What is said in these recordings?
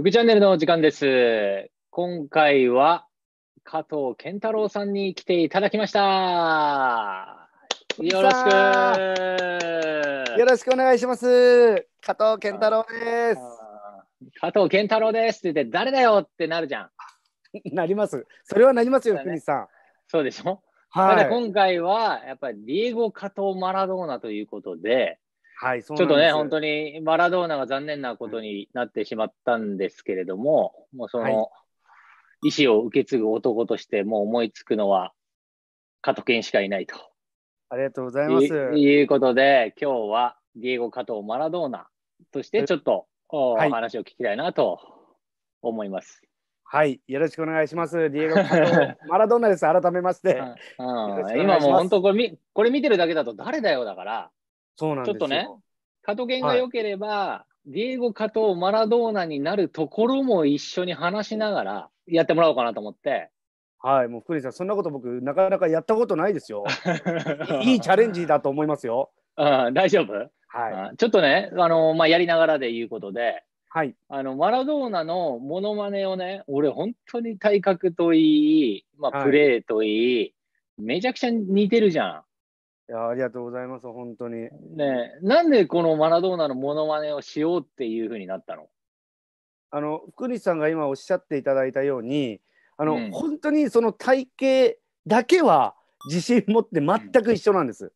福チャンネルの時間です。今回は加藤健太郎さんに来ていただきました。よろしく。よろしくお願いします。加藤健太郎です。加藤健太郎ですって言って、誰だよってなるじゃん。なります。それはなりますよ、ね、国さん。そうでしょはい、今回は、やっぱりディエゴ・加藤マラドーナということで、はい、ちょっとね、本当にマラドーナが残念なことになってしまったんですけれども、もうその、意思を受け継ぐ男として、もう思いつくのは、加藤健しかいないと。ありがとうございます。いうことで、今日は、ディエゴ・加藤マラドーナとして、ちょっと、おお話を聞きたいなと思います。はい、よろしくお願いします。ディエゴ・加マラドーナです、改めまして。うん、今もう本当これみ、これ見てるだけだと、誰だよだから、そうなんですちょっとね、加藤健が良ければ、はい、ディエゴ・加藤・マラドーナになるところも一緒に話しながらやってもらおうかなと思って。はい、もう福西さん、そんなこと僕、なかなかやったことないですよ。いいチャレンジだと思いますよ。大丈夫はい。ちょっとね、あの、まあ、やりながらでいうことで、はい。あの、マラドーナのモノマネをね、俺、本当に体格といい、まあ、プレーといい、はい、めちゃくちゃ似てるじゃん。いやありがとうございます、本当に。ねなんでこのマラドーナのモノマネをしようっていうふうになったのあの福西さんが今おっしゃっていただいたようにあの、うん、本当にその体型だけは自信持って全く一緒なんです。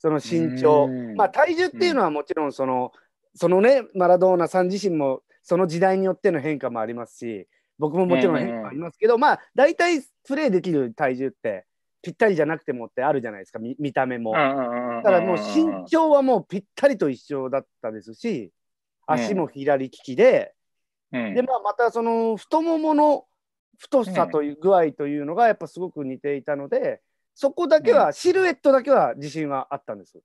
その身長、まあ、体重っていうのはもちろんその、うん、そのねマラドーナさん自身もその時代によっての変化もありますし僕ももちろん変化ありますけど、まあ大体プレーできる体重ってぴったりじゃなくてもってあるじゃないですか見見た目も。だからもう身長はもうぴったりと一緒だったですし足も左利きで、でまあ、またその太ももの太さという具合というのがやっぱすごく似ていたのでそこだけは、シルエットだけは自信はあったんです。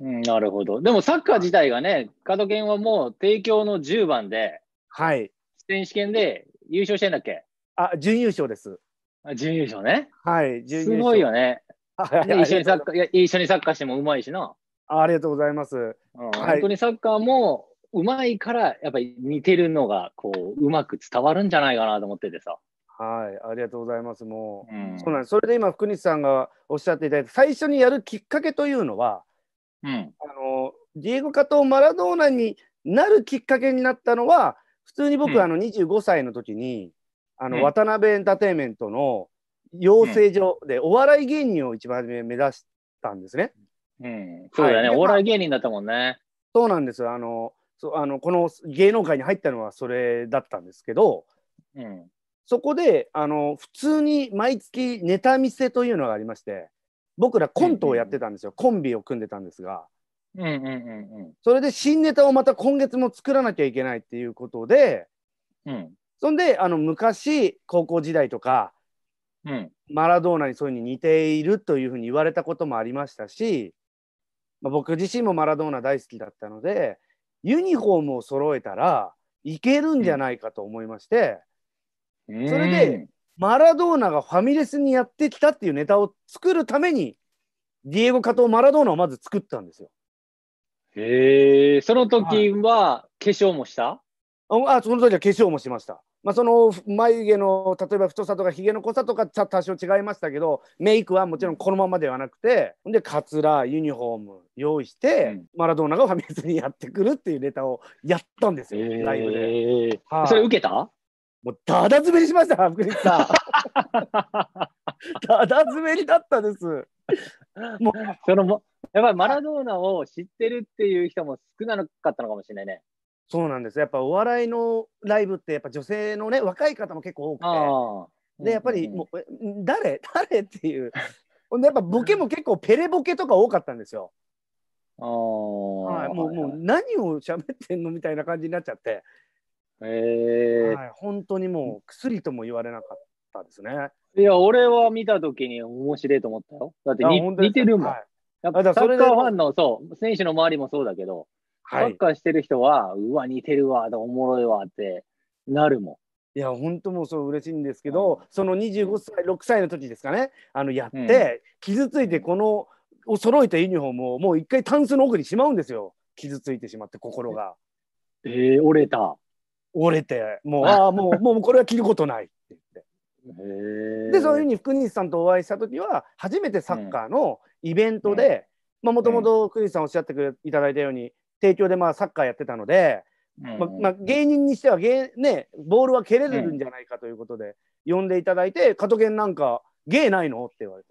うん、なるほど。でもサッカー自体がね、ケ源はもう帝京の10番で、はい。選手権で優勝してんだっけあ、準優勝です。あ準優勝ね。はい、準優勝。すごいよね。一緒にサッカー、一緒にサッカーしてもうまいしな。ありがとうございます。本当にサッカーもうまいから、やっぱり似てるのが、こう、うまく伝わるんじゃないかなと思っててさ。はい、ありがとうございます。もう、うん、そうなんです。それで今、福西さんがおっしゃっていただいた、最初にやるきっかけというのは、うん、あの、ディエゴ・トー・マラドーナになるきっかけになったのは、普通に僕、うん、あの、25歳の時に、あの、うん、渡辺エンターテインメントの養成所で、お笑い芸人を一番目目指したんですね。うん、そうだね、はい、お笑い芸人だったもんね。そうなんですあのそあのこの芸能界に入ったのはそれだったんですけど、うん、そこであの普通に毎月ネタ見せというのがありまして僕らコントをやってたんですよ、コンビを組んでたんですが、うんうんうんうん、それで新ネタをまた今月も作らなきゃいけないっていうことで、うん、そんであの昔高校時代とか、うん、マラドーナにそういうふうに似ているというふうに言われたこともありましたし、まあ、僕自身もマラドーナ大好きだったのでユニフォームを揃えたらいけるんじゃないかと思いまして、うん、それでマラドーナがファミレスにやってきたっていうネタを作るためにディエゴ・加藤マラドーナをまず作ったんですよ。へえその時は化粧もした、はい、あその時は化粧もしました。まあ、その眉毛の例えば太さとかひげの濃さとか多少違いましたけどメイクはもちろんこのままではなくてでカツラユニフォーム用意して、うん、マラドーナがファミレスにやってくるっていうネタをやったんですよ、えー、ライブで、はあ、それ受けたもうダダ滑りしました福西さん ダダめりだったですもうそのやっぱりマラドーナを知ってるっていう人も少なかったのかもしれないねそうなんですやっぱお笑いのライブってやっぱ女性のね若い方も結構多くてでやっぱりもう、うん、誰 誰っていうほんでやっぱボケも結構ペレボケとか多かったんですよ。あはい、もうもう何を喋ってんのみたいな感じになっちゃって、えーはい、本当にもう薬とも言われなかったですね。いや俺は見た時に面白いと思ったよ。だって似てるもん。はい、やっぱサッカーファンのそう選手の周りもそうだけど、サッカーしてる人は、うわ、似てるわ、おもろいわってなるもん。いや、本当もうそう嬉しいんですけど、その25歳、6歳の時ですかね、あのやって、傷ついて、この、お揃えたユニフォームをもう一回タンスの奥にしまうんですよ。傷ついてしまって、心が。ええー、折れた。折れて、もう、ああ、もう、もうこれは着ることないって言って。でそういうふうに福西さんとお会いした時は初めてサッカーのイベントでもともと福西さんおっしゃっていただいたように提供でまあサッカーやってたので、うん、ままあ、芸人にしては芸、ね、ボールは蹴れるんじゃないかということで、呼んでいただいて「加トケンなんか芸ないの?」って言われて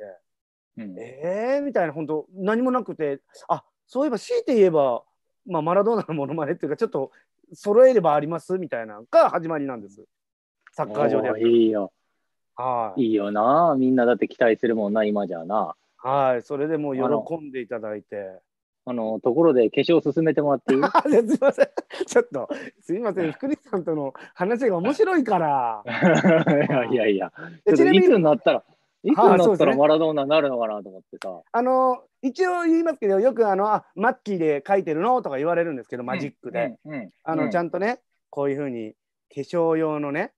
「うん、えー?」みたいな本当何もなくてあそういえば強いて言えば、まあ、マラドーナのものまねっていうかちょっと揃えればありますみたいなのが始まりなんです。サッカー場でいいよ。はい。いいよな。みんなだって期待するもんな、今じゃな。はい。それでもう喜んでいただいて。あのところで化粧を進めてもらっていい すみません、ちょっとすみません、福西さんとの話が面白いから。いやいやいや、ちいつになったら、いつになったらマラドーナになるのかなと思ってさ。あ、ね、あの一応言いますけど、よくあのあマッキーで書いてるのとか言われるんですけど、マジックで。あのちゃんとね、こういうふうに化粧用のね、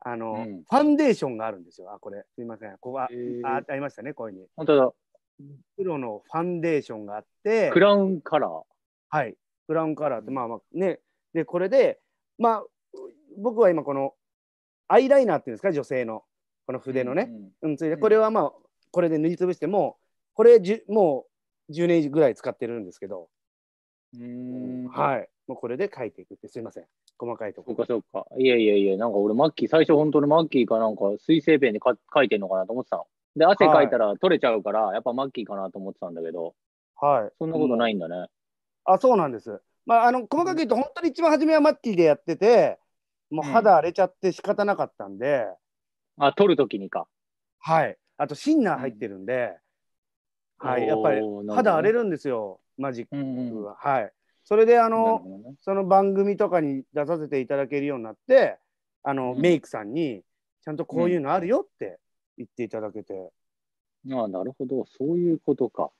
あの、ファンデーションがあるんですよ。あ、これ、すみません。ここは、あ、ありましたね、こういうふうに。本当だ。黒のファンデーションがあって、クラウンカラー。はい、クラウンカラーって、まあまあね、で、これで、まあ、僕は今、このアイライナーっていうんですか、女性の、この筆のね、うん、うん、ついで、これはまあ、これで塗りつぶしても、これじゅ、もう10年ぐらい使ってるんですけど、うんはい、もうこれで書いていくって、すみません、細かいところ。そっか、そか、いやいやいや、なんか俺、マッキー、最初、本当のマッキーかなんか、水性ペンでか書いてるのかなと思ってたの。で、汗かいたら取れちゃうから、やっぱマッキーかなと思ってたんだけど、はい。そんなことないんだね。あ、そうなんです。まあ、あの、細かく言うと、本当に一番初めはマッキーでやってて、もう肌荒れちゃって仕方なかったんで、あ、取るときにか。はい。あと、シンナー入ってるんで、はい。やっぱり肌荒れるんですよ、マジックは。はい。それで、あの、ねその番組とかに出させていただけるようになって、あの、うんメイクさんに、ちゃんとこういうのあるよって言っていただけて。ああ、なるほど、そういうことか。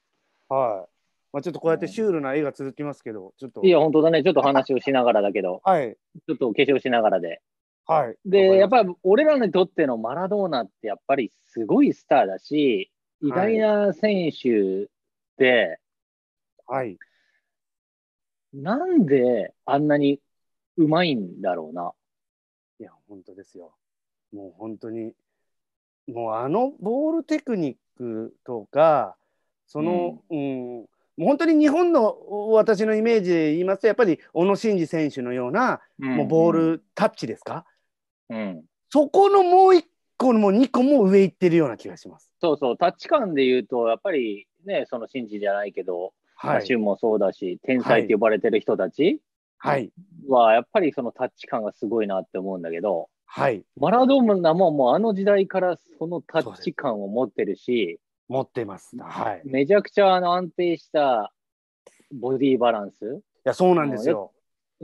はい。まあ、ちょっとこうやってシュールな絵が続きますけど、ちょっと。いや、本当だね。ちょっと話をしながらだけど、はい。ちょっとお化粧しながらで。はい。で、やっぱり俺らにとってのマラドーナってやっぱりすごいスターだし、偉大な選手で、はい。なんであんなにうまいんだろうな。いや、本当ですよ。もう本当に、もうあのボールテクニックとかその、うん、うん本当に日本の私のイメージで言いますとやっぱり小野伸二選手のような、うん、もうボールタッチですか、うん、そこのもう1個も2個も上行ってるような気がします。そうそうタッチ感で言うとやっぱりねその伸二じゃないけど歌手、はい、もそうだし天才って呼ばれてる人たちは、はい、やっぱりそのタッチ感がすごいなって思うんだけど、はい、マラドーナももうあの時代からそのタッチ感を持ってるし、持ってます、はい、めちゃくちゃあの安定したボディバランス。いや、そうなんですよ。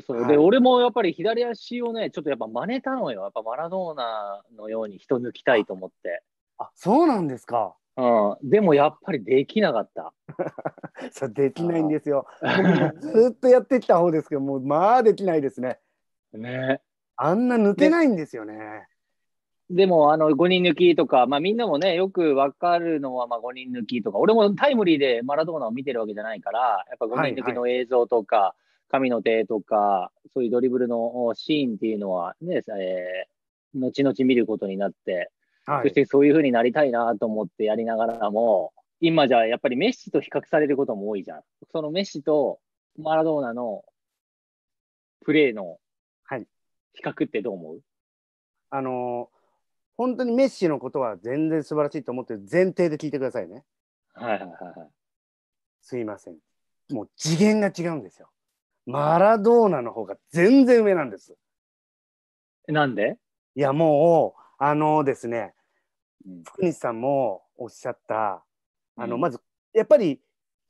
そうで、はい、俺もやっぱり左足をね、ちょっとやっぱ真似たのよ。やっぱマラドーナのように人抜きたいと思って。あそうなんですか。うん、でもやっぱりできなかった。そできないんですよ。ずっとやってきた方ですけど、もうまあできないですね。ね。あんな抜けないんですよね。でも、あの、5人抜きとか、まあみんなもね、よくわかるのは、まあ5人抜きとか、俺もタイムリーでマラドーナを見てるわけじゃないから、やっぱ5人抜きの映像とか、はいはい、神の手とか、そういうドリブルのシーンっていうのはね、えー、後々見ることになって、はい、そしてそういうふうになりたいなと思ってやりながらも、今じゃやっぱりメッシと比較されることも多いじゃん。そのメッシとマラドーナのプレーの比較ってどう思うあの本当にメッシのことは全然素晴らしいと思ってる前提で聞いてくださいね。はいはいはいはい。すいません。もう次元が違うんですよ。マラドーナの方が全然上なんです。なんでいやもうあのですね、福西さんもおっしゃったあの、まずやっぱり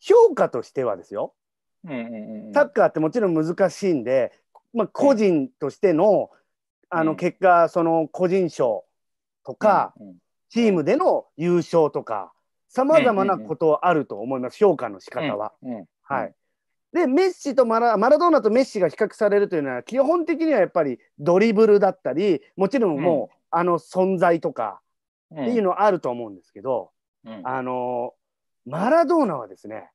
評価としてはですよ、うんうんうん、サッカーってもちろん難しいんでまあ、個人としての,、あの結果その個人賞とか、チームでの優勝とかさまざまなことあると思います、評価の仕方は。はいでメッシとマラマラドーナとメッシが比較されるというのは基本的にはやっぱりドリブルだったりもちろんもう、あの存在とかっていうのはあると思うんですけど、あのマラドーナはですね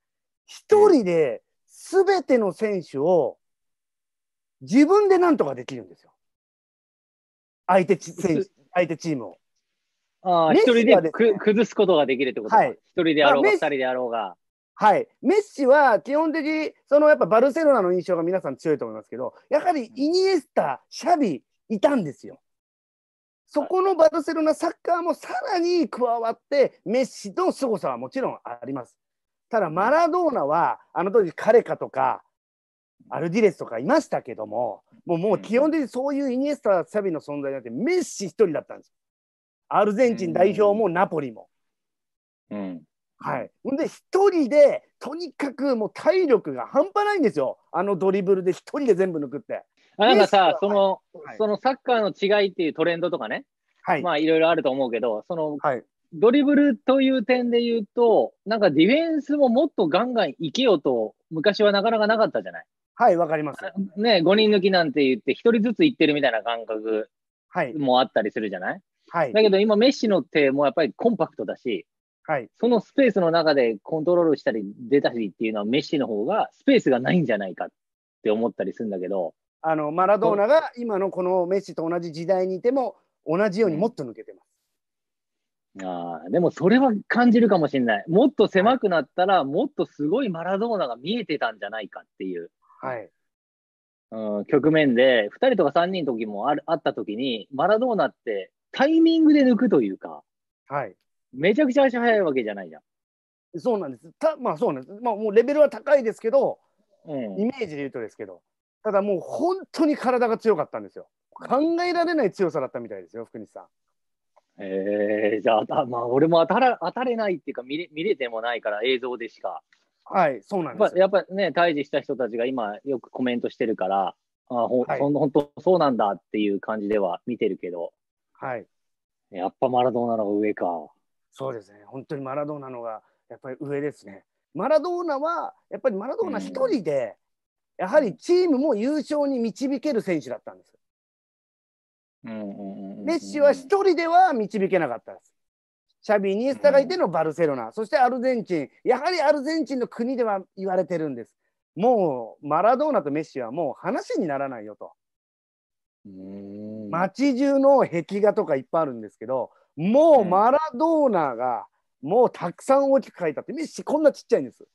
一人で全ての選手を自分でなんとかできるんですよ。相手チ選手相手チームを。ああ、一人でく崩すことができるってことか。一、はい、人であろうが、二人であろうが。はい、メッシは基本的にそのやっぱバルセロナの印象が皆さん強いと思いますけどやはりイニエスタ、シャビいたんですよ。そこのバルセロナサッカーもさらに加わってメッシの凄さはもちろんあります。ただマラドーナはあの当時カレカとかアルディレスとかいましたけども、もうもう基本的にそういうイニエスタ、サビの存在なんてメッシ一人だったんですよ。アルゼンチン代表もナポリも。うん、はい、で一人でとにかくもう体力が半端ないんですよあのドリブルで一人で全部抜くって。あなんかさその、はい、そのサッカーの違いっていうトレンドとかね、はい、まあいろいろあると思うけどその、はい、ドリブルという点で言うとなんかディフェンスももっとガンガンいけよと昔はなかなかなかったじゃない。はい、わかります。ね、5人抜きなんて言って、1人ずつ行ってるみたいな感覚もあったりするじゃない、はい、だけど今、メッシの手もやっぱりコンパクトだし、はい、そのスペースの中でコントロールしたり出たりっていうのはメッシの方がスペースがないんじゃないかって思ったりするんだけどあのマラドーナが今のこのメッシと同じ時代にいても同じようにもっと抜けてます、あでもそれは感じるかもしれないもっと狭くなったら、もっとすごいマラドーナが見えてたんじゃないかっていうはい。うん、局面で、2人とか3人の時もあるあった時に、マラドーナってタイミングで抜くというか、はい。めちゃくちゃ足速いわけじゃないじゃん。そうなんです。たまあそうなんです。まあもうレベルは高いですけど、うん、イメージで言うとですけど、ただもう本当に体が強かったんですよ。考えられない強さだったみたいですよ、福西さん。えー、じゃあ、まあ、俺も当たら当たれないっていうか見れ、見れてもないから、映像でしか。はい、そうなんですやっぱね、退治した人たちが今、よくコメントしてるから、あほ、はい、そ本当、そうなんだっていう感じでは見てるけど、はい、やっぱマラドーナのが上か。そうですね、本当にマラドーナのがやっぱり上ですね。マラドーナは、やっぱりマラドーナ一人で、やはりチームも優勝に導ける選手だったんです。メッシは一人では導けなかったです。シャビ、イニエスタがいてのバルセロナ、そしてアルゼンチン、やはりアルゼンチンの国では言われてるんです。もうマラドーナとメッシはもう話にならないよと。街中の壁画とかいっぱいあるんですけど、もうマラドーナがもうたくさん大きく書いたって、メッシこんなちっちゃいんです。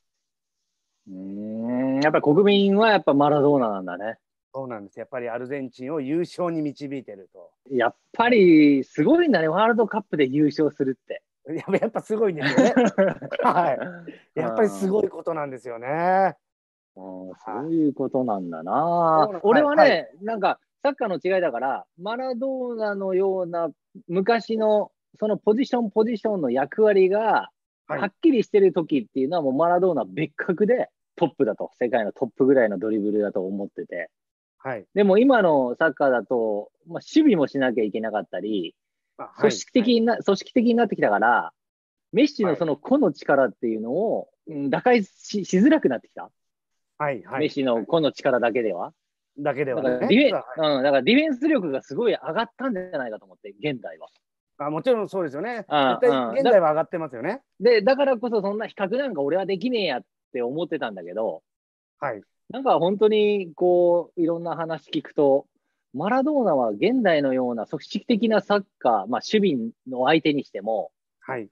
うん、やっぱり国民はやっぱマラドーナなんだね。そうなんです。やっぱりアルゼンチンを優勝に導いてると。やっぱりすごいんだね、ワールドカップで優勝するって。やっぱすごいんだよね。はい。やっぱりすごいことなんですよね。うん、そういうことなんだな。俺はね、はい、なんかサッカーの違いだから、マラドーナのような昔のそのポジションポジションの役割がはっきりしてる時っていうのはもうマラドーナ別格でトップだと、世界のトップぐらいのドリブルだと思ってて。はい、でも今のサッカーだと、まあ、守備もしなきゃいけなかったり、組織的な、はい、組織的になってきたから、メッシのその個の力っていうのを、はい、打開ししづらくなってきた。はいはい、メッシの個の力だけでは。だけでは、だからディフェン、うん、だからディフェンス力がすごい上がったんじゃないかと思って、現代は。あもちろんそうですよね。絶対現代は上がってますよね。で、だからこそそんな比較なんか俺はできねえやって思ってたんだけど、はい、なんか本当にこういろんな話聞くと、マラドーナは現代のような組織的なサッカー、まあ、守備の相手にしても、はい、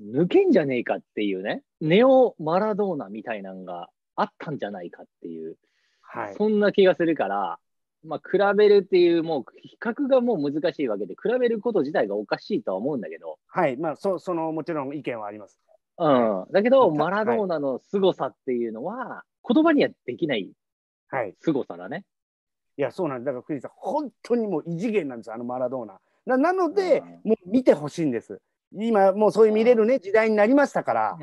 抜けんじゃねえかっていうね、ネオ・マラドーナみたいなのがあったんじゃないかっていう、はい、そんな気がするから、まあ、比べるっていう、もう比較がもう難しいわけで、比べること自体がおかしいとは思うんだけど、はい、まあそ、そのもちろん意見はあります。うん、だけど、マラドーナの凄さっていうのは、言葉にはできない凄さだね。はい、いや、そうなんだから、栗さん、本当にもう異次元なんですあのマラドーナ。ななので、もう見てほしいんです。今、もうそういう見れるね、時代になりましたから、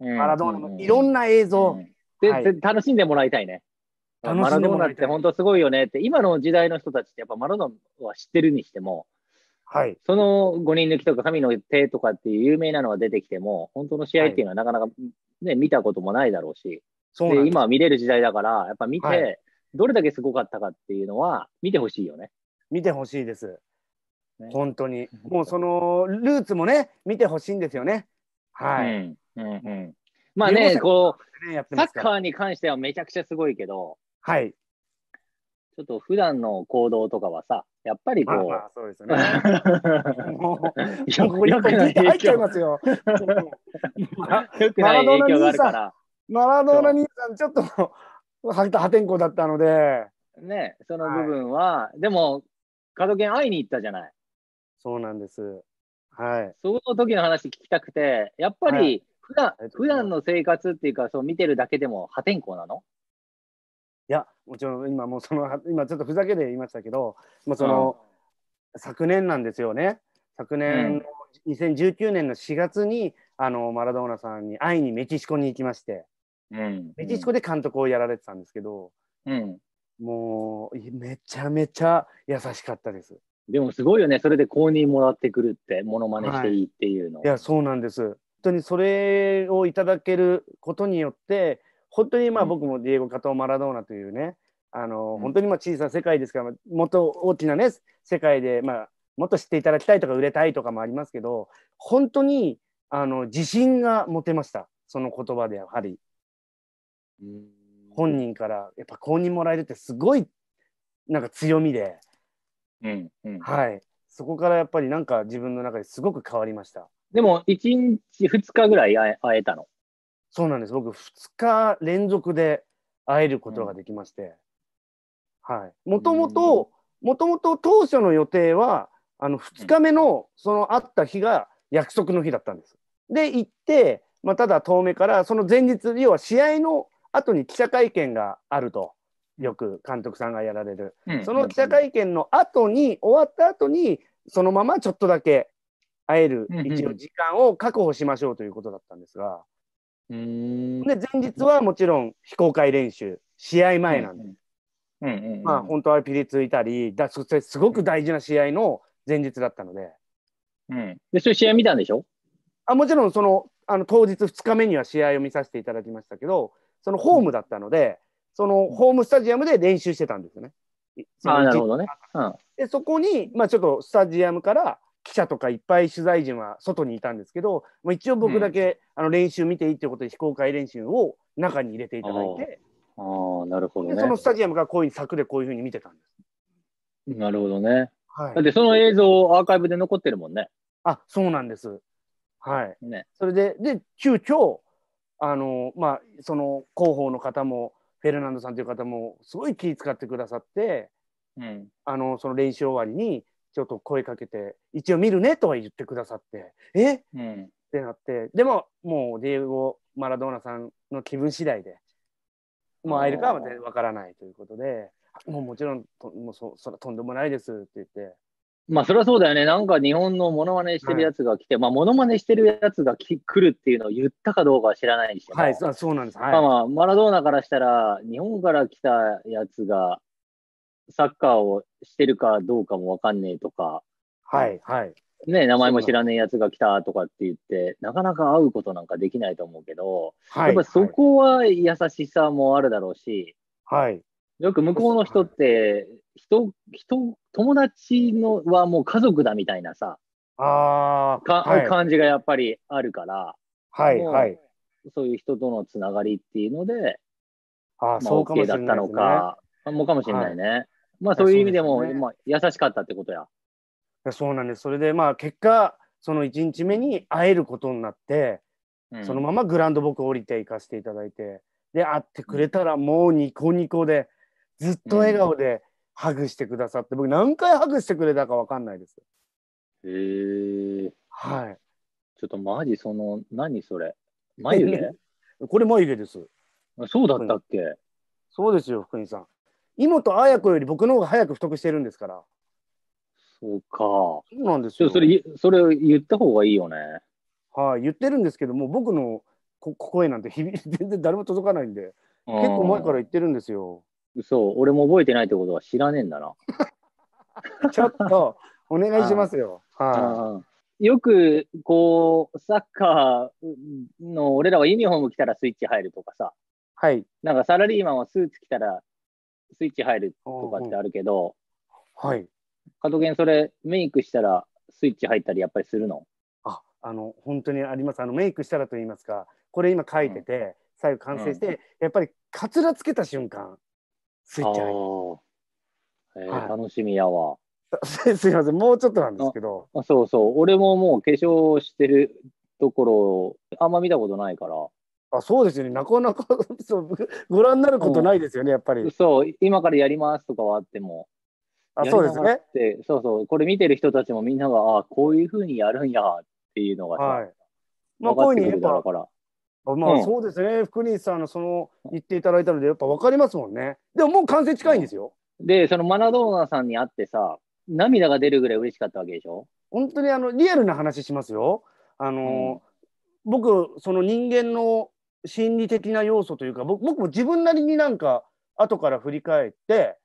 うん、マラドーナのいろんな映像、うんはい、楽しんでもらいたいね。マラドーナって本当すごいよねって、今の時代の人たちってやっぱマラドーナは知ってるにしても、はい、その5人抜きとか神の手とかっていう有名なのが出てきても、本当の試合っていうのはなかなかね、ね見たこともないだろうし、そうで今見れる時代だから、やっぱ見て、はい、どれだけすごかったかっていうのは、見てほしいよね。見てほしいです。ね、本当に。もうそのルーツもね、見てほしいんですよね。はい。うんうん、うん、まあね、こう、ね、サッカーに関してはめちゃくちゃすごいけど、はい。ちょっと普段の行動とかはさ、やっぱりこう。まあ、まあそうですね。もう、よくない影響。よくない影響があるから。マラドーナ兄さん、ちょっと破天荒だったので。ね、その部分は、はい、でも、ド源会いに行ったじゃない。そうなんです。はい。その時の話聞きたくて、やっぱり普段、はい、普段の生活っていうか、そう見てるだけでも破天荒なのいや、もちろん今もうその、今ちょっとふざけで言いましたけど、もうその、うん、昨年なんですよね。昨年、う2019年の4月に、あの、マラドーナさんに会いにメキシコに行きまして。うん、メキシコで監督をやられてたんですけど、うん、もうめちゃめちゃ優しかったです。でもすごいよね、それで公認もらってくるって、ものまねしていいっていうの、はい、いや、そうなんです。本当にそれをいただけることによって、本当にまあ僕もディエゴ・カトー・マラドーナというね、あの、うん、本当にまあ小さな世界ですから、もっと大きなね、世界で、まあ、もっと知っていただきたいとか、売れたいとかもありますけど、本当にあの自信が持てました、その言葉でやはり。本人からやっぱ公認もらえるってすごいなんか強みで、うんうん、はい、そこからやっぱりなんか自分の中ですごく変わりました。でも1日2日ぐらい会えたのそうなんです僕2日連続で会えることができまして、はいもともともともと当初の予定はあの2日目のその会った日が約束の日だったんです。で行って、まあ、ただ遠目からその前日要は試合の後に記者会見があると。よく監督さんがやられる、うん、その記者会見の後に、終わった後に、そのままちょっとだけ会える、一応時間を確保しましょうということだったんですが、うん、で前日はもちろん非公開練習、試合前なんで、うんうんまあ、本当はピリついたりだ、そしてすごく大事な試合の前日だったので。うん、でそ試合見たんでしょあもちろんそのあの当日2日目には試合を見させていただきましたけど、そのホームだったので、そのホームスタジアムで練習してたんですよね。あなるほどね。うん、でそこに、まあ、ちょっとスタジアムから記者とかいっぱい取材陣は外にいたんですけど、まあ、一応僕だけ、うん、あの練習見ていいということで非公開練習を中に入れていただいてああなるほど、ね、そのスタジアムがこういう柵でこういうふうに見てたんです。なるほどね。はい、だってその映像アーカイブで残ってるもんね。あそうなんです。はい。ね、それでで急遽あのまあその広報の方もフェルナンドさんという方もすごい気遣ってくださって、うん、あのその練習終わりにちょっと声かけて一応見るねとは言ってくださってえ、うん、ってなってでももうディエゴ・マラドーナさんの気分次第でもう会えるかはわからないということでもうもちろんともうそそとんでもないですって言ってまあ、それはそうだよね。なんか日本のモノマネしてるやつが来て、はい、まあ、モノマネしてるやつが来るっていうのを言ったかどうかは知らないにしても。はい、そうなんです。はい、まあまあ、マラドーナからしたら、日本から来たやつが、サッカーをしてるかどうかもわかんねえとか、はい、はい。ね、名前も知らねえやつが来たとかって言って、なかなか会うことなんかできないと思うけど、はい、やっぱそこは優しさもあるだろうし、はい。よく向こうの人って、人、人、友達のはもう家族だみたいなさ、あか、はい、感じがやっぱりあるから、はい、はい。そういう人とのつながりっていうので、あ、あ、そうかもしれない、だったのか、もしれないね。はい、まあそういう意味でも、でね、まあ、優しかったってことや。そうなんです。それでまあ結果、その1日目に会えることになって、そのままグランド僕降りて行かせていただいて、で、会ってくれたらもうニコニコで、ずっと笑顔で、ハグしてくださって僕何回ハグしてくれたかわかんないです。へえー。はい。ちょっとマジその何それ眉毛 これ眉毛です。そうだったっけそうですよ福井さん。妹綾子より僕の方が早く太くしてるんですから。そうか。そうなんですよ。それそれ言った方がいいよね。はい、言ってるんですけども僕のこ声なんて全然誰も届かないんで結構前から言ってるんですよ。そう、俺も覚えてないってことは知らねえんだな。ちょっと、お願いしますよ。はい。よく、こう、サッカーの、俺らはユニフォーム着たらスイッチ入るとかさ。はい。なんかサラリーマンはスーツ着たらスイッチ入るとかってあるけど、はい。加藤健、それ、メイクしたらスイッチ入ったりやっぱりするのあ、あの、本当にあります。あの、メイクしたらと言いますか、これ今書いてて、うん、最後完成して、うん、やっぱりカツラつけた瞬間、スイッチ入えーはい、楽しみやわ。すいません、もうちょっとなんですけど。あそうそう、俺ももう化粧してるところあんま見たことないから。あそうですよね、なかなか そうご覧になることないですよね、やっぱり、そう、今からやりますとかはあっても。あそうですね。そうそう、これ見てる人たちもみんなが、あこういうふうにやるんやっていうのがさ、はい、まあ、こういうふうにやっぱまあそうですね、福西さんのその言っていただいたので、やっぱ分かりますもんね。でももう完成近いんですよ。で、そのマラドーナさんに会ってさ、涙が出るぐらい嬉しかったわけでしょ本当にあのリアルな話しますよ。あの、うん、僕、その人間の心理的な要素というか、僕僕も自分なりになんか、後から振り返って、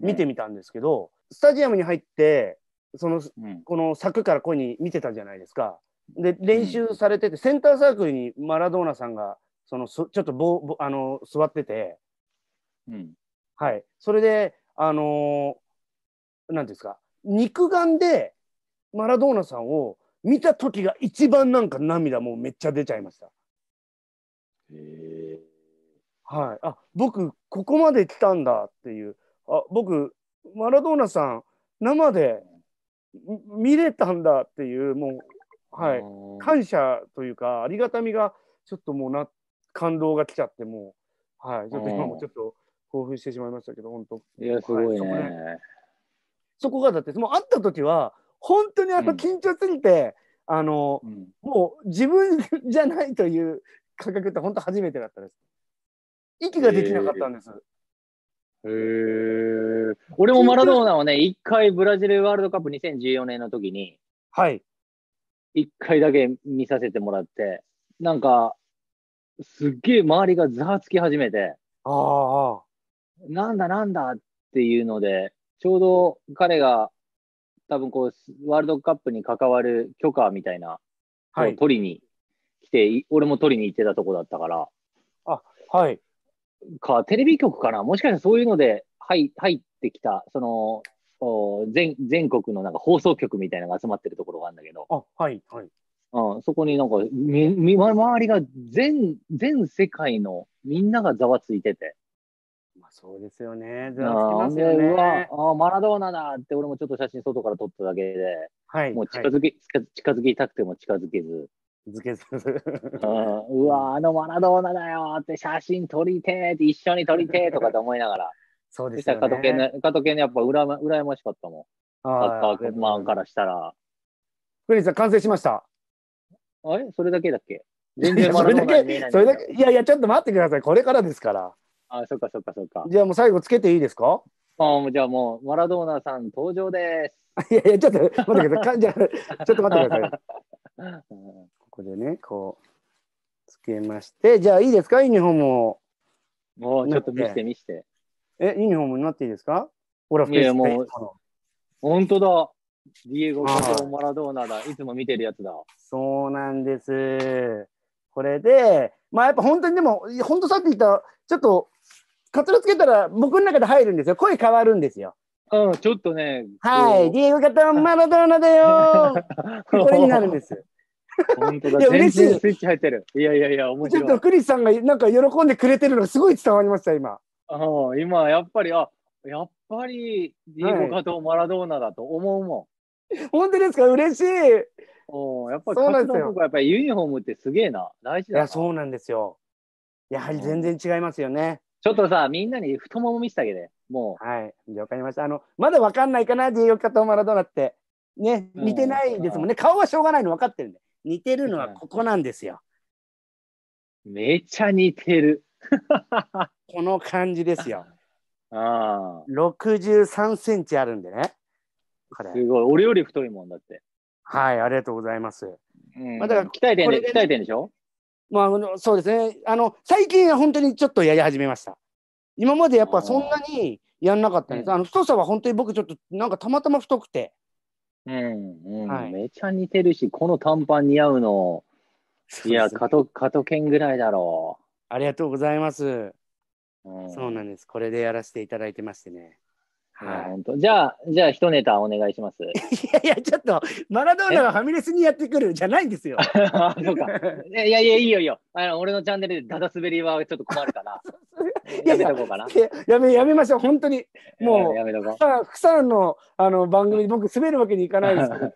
見てみたんですけど、うん、スタジアムに入って、その、うん、この柵からこに見てたじゃないですか。で練習されてて、センターサークルにマラドーナさんがそのちょっとぼぼあの座ってて、うん、はいそれであの何、ー、ですか肉眼でマラドーナさんを見た時が一番なんか涙もうめっちゃ出ちゃいました。へえ。はい、あ僕ここまで来たんだっていうあ僕マラドーナさん生で見れたんだっていうもうはい、感謝というかありがたみがちょっともうな感動が来ちゃってもう、はい、ちょっと今もちょっと興奮してしまいましたけど本当いやすごい、ねはい、そこがだってもう会った時は本当にあの緊張すぎて、うん、あの、うん、もう自分じゃないという感覚って本当初めてだったです息ができなかったんです、へえ俺もマラドーナはね、1回ブラジルワールドカップ2014年の時に、はい。一回だけ見させてもらって、なんか、すっげえ周りがざわつき始めて、ああ。なんだなんだっていうので、ちょうど彼が多分こう、ワールドカップに関わる許可みたいな、はい、取りに来て、俺も取りに行ってたとこだったから。あ、はい。か、テレビ局かなもしかしたらそういうので入入ってきた、その、お全全国のなんか放送局みたいなのが集まってるところがあるんだけど、あ、はい、はい。あそこになんかみみ、周りが全、全世界のみんながざわついてて。まあ、そうですよね。ざわつきますよね。うわあマラドーナだって俺もちょっと写真外から撮っただけで、はい、もう近づき、はい、近づきたくても近づけず。づけずあうわあのマラドーナだよって写真撮りてーって一緒に撮りてーとかと思いながら。そうですね。加藤健ね、加藤健ね、やっぱうら、ま、羨ましかったもん。サッカーマンからしたら。クリスさん、完成しました。あれそれだけだっけ全然それだけ、それだけ、いやいや、ちょっと待ってください。これからですから。あ、そっかそっかそっか。じゃあもう最後つけていいですかあじゃあもう、マラドーナさん登場です。いやいや、ちょっと待ってください。じゃあ、ちょっと待ってください。ここでね、こう、つけまして、じゃあいいですかユニフォームを。もうちょっと見して見して。え、ユニフォームになっていいですかオラフいや、もう、本当だ。ディエゴ・マラドーナだ。いつも見てるやつだ。そうなんです。これで、まあやっぱ本当にでも、本当さっき言った、ちょっと、カツラつけたら僕の中で入るんですよ。声変わるんですよ。うん、ちょっとね。はい、ディエゴ・カトー・マラドーナだよ これになるんです。本当だ。いや、嬉しい。スイッチ入ってる。いやいやいや、面白い。ちょっとクリスさんがなんか喜んでくれてるのがすごい伝わりました、今。あ今やっぱり、あやっぱりディーゴ・カトマラドーナだと思うもん。はい、本当ですか嬉しいおやっぱりですよやっぱりユニフォームってすげえな。大事だいや、そうなんですよ。やはり全然違いますよね。ちょっとさ、みんなに太もも見せてあげて、もう。はい、わかりました。あの、まだわかんないかな、ディーゴ・カトマラドーナって。ね、似てないですもんね。うん、顔はしょうがないの分かってるんで。似てるのはここなんですよ。めちゃ似てる。この感じですよ。ああ。63センチあるんでね。これ。すごい。俺より太いもんだって。はい、ありがとうございます。うん、まあ、だから、鍛えてんで、ね、鍛えてんでしょまあ、そうですね。あの、最近は本当にちょっとやり始めました。今までやっぱそんなにやんなかったんです。あの、太さは本当に僕ちょっと、なんかたまたま太くて。うん、うん、はい、めちゃ似てるし、この短パン似合うの。いや、加藤、加藤健ぐらいだろう。ありがとうございます。そうなんです。これでやらせていただいてましてね。はい、じゃあ、じゃあ、一ネタお願いします。いやいや、ちょっと、マラドーナがファミレスにやってくるじゃないんですよ。そうか。いやいや、いいよ、いいよ。あの俺のチャンネルでダダ滑りはちょっと困るから。やめとこうかな。やめ、やめましょう、本当に。もう、やめとこう。福さんのあの番組、僕、滑るわけにいかないですけど。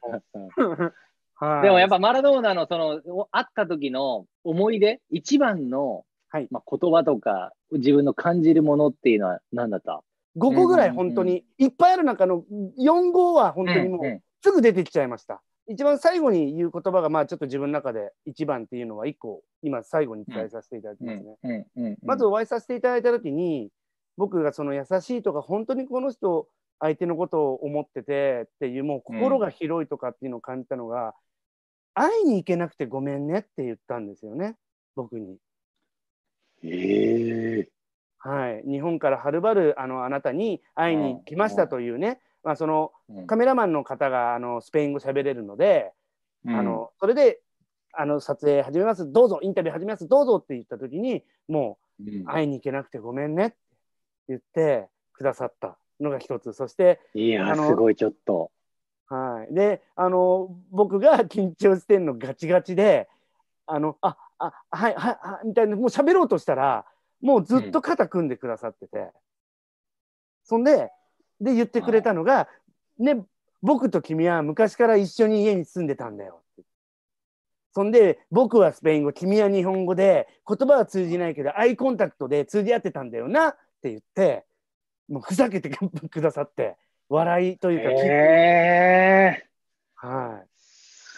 でもやっぱマラドーナのその会った時の思い出一番のはい、まあ、言葉とか自分の感じるものっていうのは何だった5個ぐらい本当に、いっぱいある中の4号は本当にもうすぐ出てきちゃいました。一番最後に言う言葉がまあちょっと自分の中で一番っていうのは1個今最後に伝えさせていただきますね。まずお会いさせていただいた時に僕がその優しいとか本当にこの人相手のことを思っててっていうもう心が広いとかっていうのを感じたのが、会いに行けなくてごめんねって言ったんですよね僕に。えはい、日本からはるばるあのあなたに会いに来ましたというね、まあ、そのカメラマンの方があのスペイン語喋れるので、うん、あのそれであの撮影始めますどうぞインタビュー始めますどうぞって言った時にもう、会いに行けなくてごめんねって言ってくださったのが一つそしていやすごいちょっと。はい、であの僕が 緊張してんのガチガチであのああはいはいはいみたいなもう喋ろうとしたらもうずっと肩組んでくださってて、うん、そんでで言ってくれたのが、ね僕と君は昔から一緒に家に住んでたんだよそんで僕はスペイン語君は日本語で言葉は通じないけどアイコンタクトで通じ合ってたんだよなって言ってもうふざけてくださって笑いというか、えー、はい、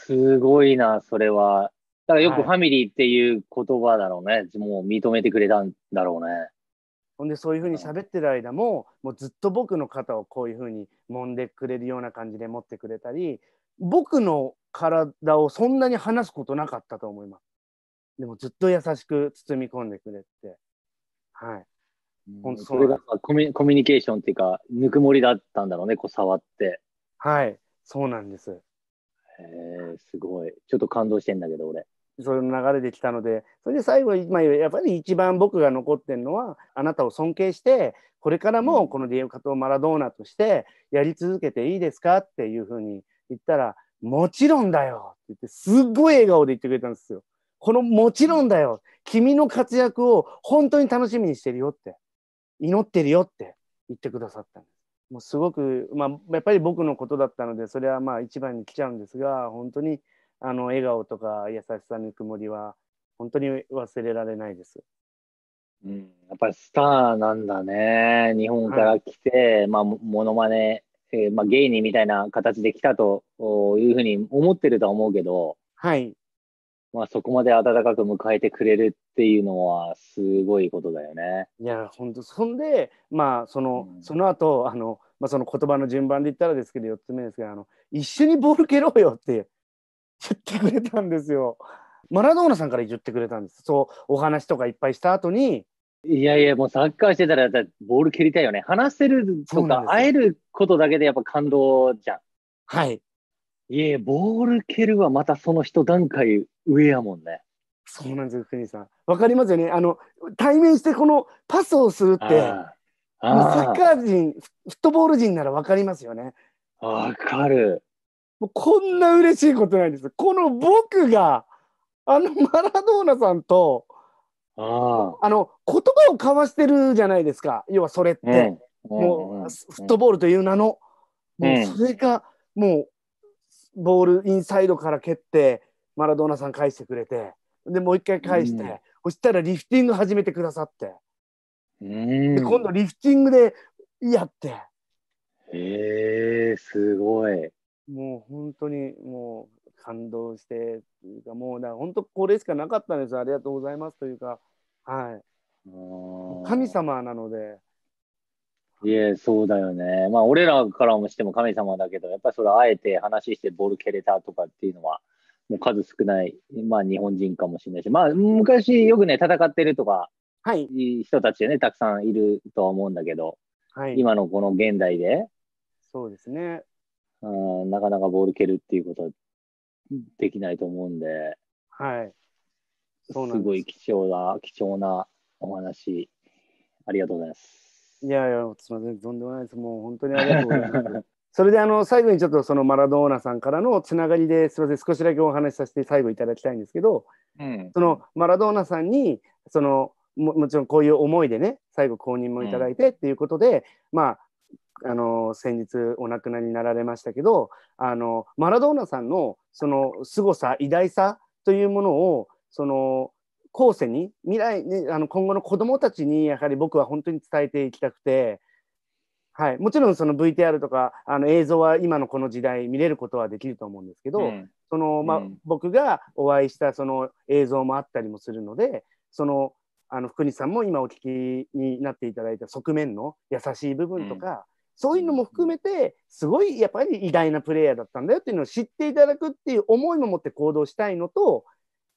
すごいなそれはだからよくファミリーっていう言葉だろうね、はい、もう認めてくれたんだろうね。ほんでそういうふうに喋ってる間も、もうずっと僕の肩をこういうふうに揉んでくれるような感じで持ってくれたり僕の体をそんなに話すことなかったと思います。でもずっと優しく包み込んでくれて。はい。本当それがコミコミュニケーションっていうか、ぬくもりだったんだろうね、こう触って。はい、そうなんです。へえ、すごい。ちょっと感動してんだけど、俺。そういう流れできたので、それで最後、今やっぱり一番僕が残ってるのは、あなたを尊敬して、これからもこのディエゴ・カトマラドーナとしてやり続けていいですかっていうふうに言ったら、もちろんだよって言って、すっごい笑顔で言ってくれたんですよ。このもちろんだよ君の活躍を本当に楽しみにしてるよって、祈ってるよって言ってくださったんです。もうすごく、まあ、やっぱり僕のことだったので、それはまあ一番に来ちゃうんですが、本当にあの笑顔とか優しさぬくもりは本当に忘れられないです。うん、やっぱりスターなんだね。日本から来て、はい、まあ、ものまね、えー、まあ、芸人みたいな形で来たというふうに思ってるとは思うけど、はい。まあ、そこまで温かく迎えてくれるっていうのは、すごいことだよね。いや、本当そんで、まあ、その、うん、その後、あの、まあ、その言葉の順番で言ったらですけど、4つ目ですけど、あの、一緒にボール蹴ろうよって言ってくれたんですよ。マラドーナさんから言ってくれたんです。そうお話とかいっぱいした後に。いやいや、もうサッカーしてたらボール蹴りたいよね。話せるとか会えることだけでやっぱ感動じゃん。はい。いえ、ボール蹴るはまたその一段階上やもんね。そうなんですよ、国さん。わかりますよね。あの、対面してこのパスをするって、サッカー人、フットボール人ならわかりますよね。わかる。もうこんな嬉しいことないです。この僕が、あのマラドーナさんと、ああの言葉を交わしてるじゃないですか要はそれって、うん、もう、フットボールという名の、うん、もうそれがもうボールインサイドから蹴ってマラドーナさん返してくれてでもう一回返して、うん、そしたらリフティング始めてくださって、で今度リフティングでやってへえすごいもう本当にもう感動してというかもうだ本当これしかなかったんですありがとうございますというかはい神様なのでいえそうだよねまあ俺らからもしても神様だけどやっぱりそれあえて話してボール蹴れたとかっていうのはもう数少ない、まあ、日本人かもしれないしまあ昔よくね戦ってるとかはい、人たちね、たくさんいるとは思うんだけど、はい、今のこの現代で、そうですね。うん、なかなかボール蹴るっていうことはできないと思うんで、はい。そうなんですすごい貴重な、貴重なお話、ありがとうございます。いやいや、すみません、とんでもないです。もう本当にありがとうございます。それであの最後にちょっとそのマラドーナさんからのつながりですみません少しだけお話しさせて最後いただきたいんですけど、うん、そのマラドーナさんにそのももちろんこういう思いでね最後公認もいただいてっていうことで、うん、まああの先日お亡くなりになられましたけどあのマラドーナさんのその凄さ偉大さというものをその後世に未来にあの今後の子どもたちにやはり僕は本当に伝えていきたくて、はい、もちろんその VTR とかあの映像は今のこの時代見れることはできると思うんですけど、そのま僕がお会いしたその映像もあったりもするのでそのあの福西さんも今お聞きになっていただいた側面の優しい部分とか、うそういうのも含めて、すごいやっぱり偉大なプレイヤーだったんだよっていうのを知っていただくっていう思いも持って行動したいのと、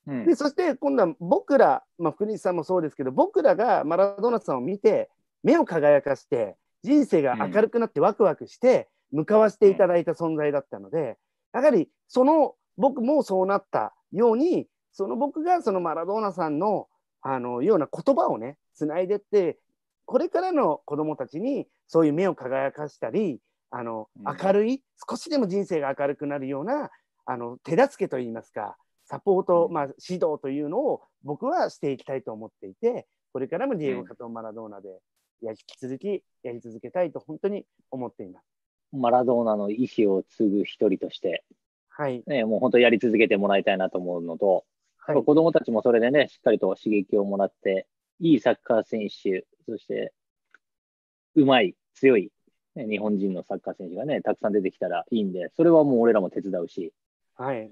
うん、でそして今度は僕ら、まあ、福西さんもそうですけど、僕らがマラドーナさんを見て、目を輝かして、人生が明るくなってワクワクして、向かわせていただいた存在だったので、やはりその僕もそうなったように、その僕がそのマラドーナさんのあのような言葉をね、つないでって、これからの子どもたちにそういう目を輝かしたりあの明るい、少しでも人生が明るくなるようなあの手助けといいますかサポート、まあ、指導というのを僕はしていきたいと思っていてこれからもディエゴ・カトン・マラドーナでや引き続きやり続けたいと本当に思っています。マラドーナの意思を継ぐ一人として、はいね、もう本当やり続けてもらいたいなと思うのと、はい、子どもたちもそれでね、しっかりと刺激をもらって、いいサッカー選手、そしてうまい強い日本人のサッカー選手がね、たくさん出てきたらいいんで、それはもう俺らも手伝うし、はい。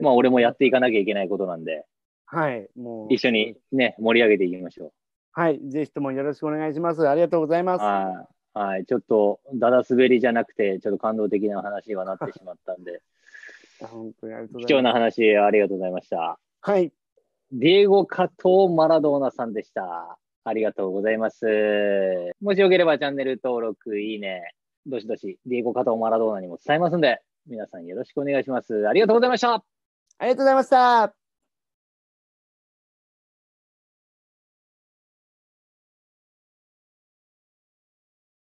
まあ、俺もやっていかなきゃいけないことなんで、はい。もう。一緒にね、盛り上げていきましょう。はい。ぜひともよろしくお願いします。ありがとうございます。はい。はい。ちょっと、だだ滑りじゃなくて、ちょっと感動的な話はなってしまったんで、本当にありがとうございます。貴重な話、ありがとうございました。はい。ディエゴ・カトー・マラドーナさんでした。ありがとうございます。もしよければチャンネル登録、いいね、どしどし、ディエゴカトマラドーナにも伝えますんで、皆さんよろしくお願いします。ありがとうございました。ありがとうございました。